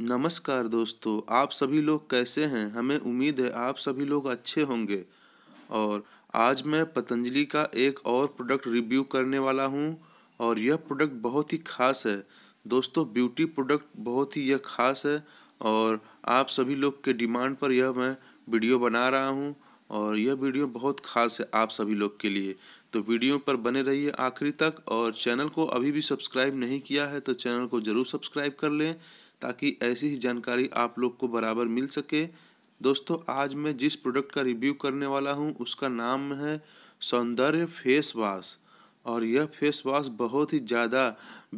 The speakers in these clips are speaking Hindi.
नमस्कार दोस्तों आप सभी लोग कैसे हैं हमें उम्मीद है आप सभी लोग अच्छे होंगे और आज मैं पतंजलि का एक और प्रोडक्ट रिव्यू करने वाला हूं और यह प्रोडक्ट बहुत ही ख़ास है दोस्तों ब्यूटी प्रोडक्ट बहुत ही यह ख़ास है और आप सभी लोग के डिमांड पर यह मैं वीडियो बना रहा हूं और यह वीडियो बहुत ख़ास है आप सभी लोग के लिए तो वीडियो पर बने रहिए आखिरी तक और चैनल को अभी भी सब्सक्राइब नहीं किया है तो चैनल को ज़रूर सब्सक्राइब कर लें ताकि ऐसी ही जानकारी आप लोग को बराबर मिल सके दोस्तों आज मैं जिस प्रोडक्ट का रिव्यू करने वाला हूँ उसका नाम है सौंदर्य फेस वाश और यह फेस वाश बहुत ही ज़्यादा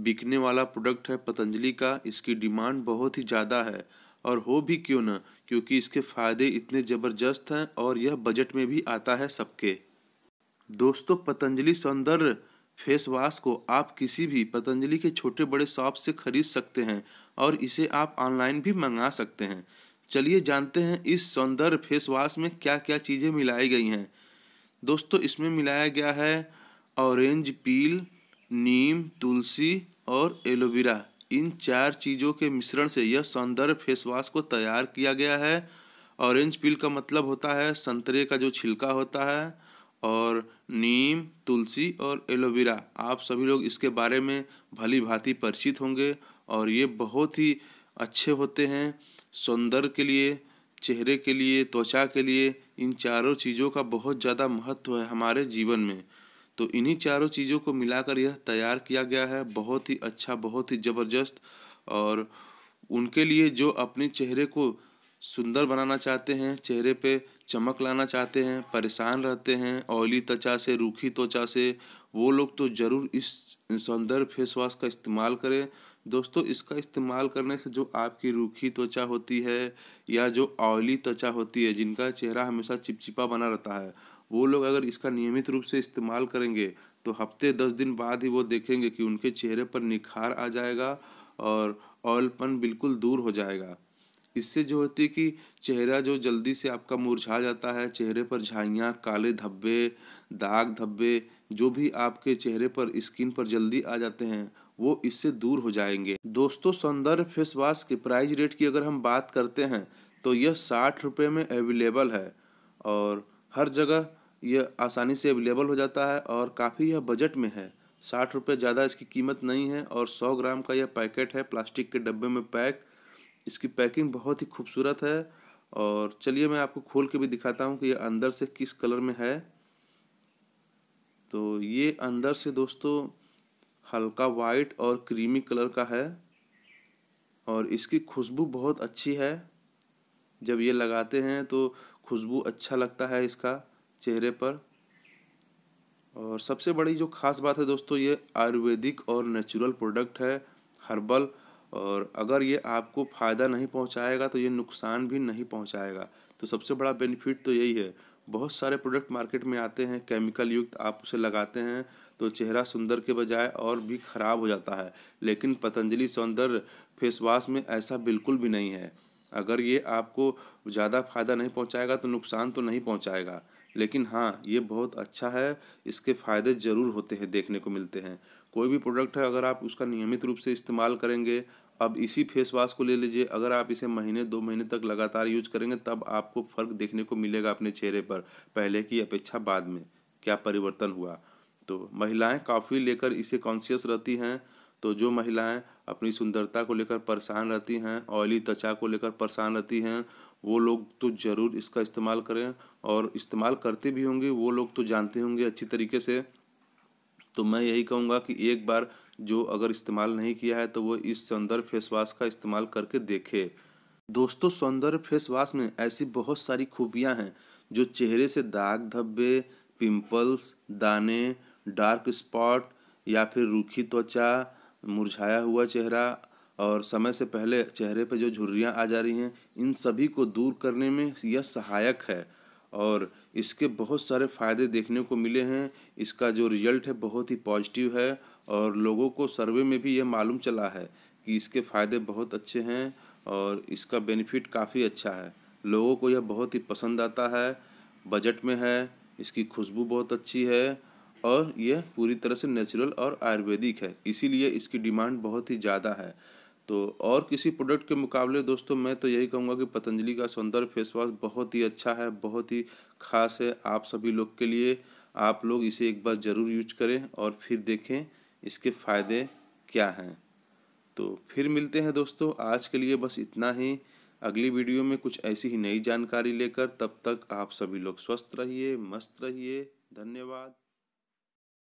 बिकने वाला प्रोडक्ट है पतंजलि का इसकी डिमांड बहुत ही ज़्यादा है और हो भी क्यों ना क्योंकि इसके फ़ायदे इतने ज़बरदस्त हैं और यह बजट में भी आता है सबके दोस्तों पतंजलि सौंदर्य फेस वाश को आप किसी भी पतंजलि के छोटे बड़े शॉप से खरीद सकते हैं और इसे आप ऑनलाइन भी मंगा सकते हैं चलिए जानते हैं इस सौंदर्य फेस वाश में क्या क्या चीज़ें मिलाई गई हैं दोस्तों इसमें मिलाया गया है ऑरेंज पील नीम तुलसी और एलोवेरा इन चार चीज़ों के मिश्रण से यह सौंदर्य फेस वाश को तैयार किया गया है ऑरेंज पील का मतलब होता है संतरे का जो छिलका होता है और नीम तुलसी और एलोवेरा आप सभी लोग इसके बारे में भली भांति परिचित होंगे और ये बहुत ही अच्छे होते हैं सौंदर्य के लिए चेहरे के लिए त्वचा के लिए इन चारों चीज़ों का बहुत ज़्यादा महत्व है हमारे जीवन में तो इन्हीं चारों चीज़ों को मिलाकर यह तैयार किया गया है बहुत ही अच्छा बहुत ही ज़बरदस्त और उनके लिए जो अपने चेहरे को सुंदर बनाना चाहते हैं चेहरे पे चमक लाना चाहते हैं परेशान रहते हैं ऑयली त्वचा से रूखी त्वचा से वो लोग तो ज़रूर इस सौंदर्य फेस वॉश का इस्तेमाल करें दोस्तों इसका इस्तेमाल करने से जो आपकी रूखी त्वचा होती है या जो ऑयली त्वचा होती है जिनका चेहरा हमेशा चिपचिपा बना रहता है वो लोग अगर इसका नियमित रूप से इस्तेमाल करेंगे तो हफ्ते दस दिन बाद ही वो देखेंगे कि उनके चेहरे पर निखार आ जाएगा और ऑयलपन बिल्कुल दूर हो जाएगा इससे जो होती है कि चेहरा जो जल्दी से आपका मुरझा जाता है चेहरे पर झाइयाँ काले धब्बे दाग धब्बे जो भी आपके चेहरे पर स्किन पर जल्दी आ जाते हैं वो इससे दूर हो जाएंगे दोस्तों सौंदर्य फेस वाश के प्राइस रेट की अगर हम बात करते हैं तो यह साठ रुपये में अवेलेबल है और हर जगह यह आसानी से अवेलेबल हो जाता है और काफ़ी यह बजट में है साठ रुपये ज़्यादा इसकी कीमत नहीं है और सौ ग्राम का यह पैकेट है प्लास्टिक के डब्बे में पैक इसकी पैकिंग बहुत ही खूबसूरत है और चलिए मैं आपको खोल के भी दिखाता हूँ कि ये अंदर से किस कलर में है तो ये अंदर से दोस्तों हल्का वाइट और क्रीमी कलर का है और इसकी खुशबू बहुत अच्छी है जब ये लगाते हैं तो खुशबू अच्छा लगता है इसका चेहरे पर और सबसे बड़ी जो खास बात है दोस्तों ये आयुर्वेदिक और नेचुरल प्रोडक्ट है हर्बल और अगर ये आपको फ़ायदा नहीं पहुंचाएगा तो ये नुकसान भी नहीं पहुंचाएगा तो सबसे बड़ा बेनिफिट तो यही है बहुत सारे प्रोडक्ट मार्केट में आते हैं केमिकल युक्त आप उसे लगाते हैं तो चेहरा सुंदर के बजाय और भी ख़राब हो जाता है लेकिन पतंजलि सौंदर्य फेस वाश में ऐसा बिल्कुल भी नहीं है अगर ये आपको ज़्यादा फ़ायदा नहीं पहुंचाएगा तो नुकसान तो नहीं पहुंचाएगा लेकिन हाँ ये बहुत अच्छा है इसके फ़ायदे ज़रूर होते हैं देखने को मिलते हैं कोई भी प्रोडक्ट है अगर आप उसका नियमित रूप से इस्तेमाल करेंगे अब इसी फेस वाश को ले लीजिए अगर आप इसे महीने दो महीने तक लगातार यूज करेंगे तब आपको फर्क देखने को मिलेगा अपने चेहरे पर पहले की अपेक्षा बाद में क्या परिवर्तन हुआ तो महिलाएं काफ़ी लेकर इसे कॉन्शियस रहती हैं तो जो महिलाएं अपनी सुंदरता को लेकर परेशान रहती हैं ऑयली त्वचा को लेकर परेशान रहती हैं वो लोग तो ज़रूर इसका इस्तेमाल करें और इस्तेमाल करते भी होंगे वो लोग तो जानते होंगे अच्छी तरीके से तो मैं यही कहूँगा कि एक बार जो अगर इस्तेमाल नहीं किया है तो वो इस सौंदर्य फेस वाश का इस्तेमाल करके देखे दोस्तों सौंदर्य फेस वाश में ऐसी बहुत सारी खूबियाँ हैं जो चेहरे से दाग धब्बे पिंपल्स दाने डार्क स्पॉट या फिर रूखी त्वचा मुरझाया हुआ चेहरा और समय से पहले चेहरे पर जो झुर्रियाँ आ जा रही हैं इन सभी को दूर करने में यह सहायक है और इसके बहुत सारे फ़ायदे देखने को मिले हैं इसका जो रिजल्ट है बहुत ही पॉजिटिव है और लोगों को सर्वे में भी यह मालूम चला है कि इसके फ़ायदे बहुत अच्छे हैं और इसका बेनिफिट काफ़ी अच्छा है लोगों को यह बहुत ही पसंद आता है बजट में है इसकी खुशबू बहुत अच्छी है और यह पूरी तरह से नेचुरल और आयुर्वेदिक है इसीलिए इसकी डिमांड बहुत ही ज़्यादा है तो और किसी प्रोडक्ट के मुकाबले दोस्तों मैं तो यही कहूँगा कि पतंजलि का सौंदर्य फेस वॉश बहुत ही अच्छा है बहुत ही खास है आप सभी लोग के लिए आप लोग इसे एक बार ज़रूर यूज करें और फिर देखें इसके फ़ायदे क्या हैं तो फिर मिलते हैं दोस्तों आज के लिए बस इतना ही अगली वीडियो में कुछ ऐसी ही नई जानकारी लेकर तब तक आप सभी लोग स्वस्थ रहिए मस्त रहिए धन्यवाद